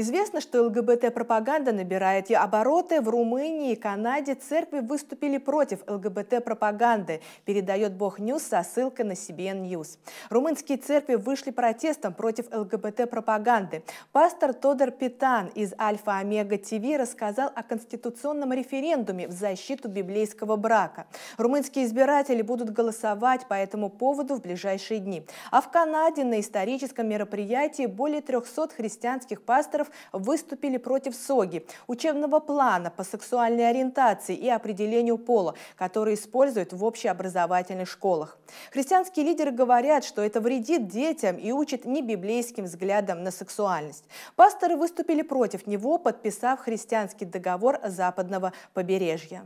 Известно, что ЛГБТ-пропаганда набирает и обороты. В Румынии и Канаде церкви выступили против ЛГБТ-пропаганды, передает Бог Ньюс со ссылкой на CBN News. Румынские церкви вышли протестом против ЛГБТ-пропаганды. Пастор Тодор Питан из Альфа-Омега ТВ рассказал о конституционном референдуме в защиту библейского брака. Румынские избиратели будут голосовать по этому поводу в ближайшие дни. А в Канаде на историческом мероприятии более 300 христианских пасторов студентов выступили против СОГИ, учебного плана по сексуальной ориентации и определению пола, который используют в общеобразовательных школах. Христианские лидеры говорят, что это вредит детям и учит не библейским взглядам на сексуальность. Пасторы выступили против него, подписав христианский договор Западного побережья.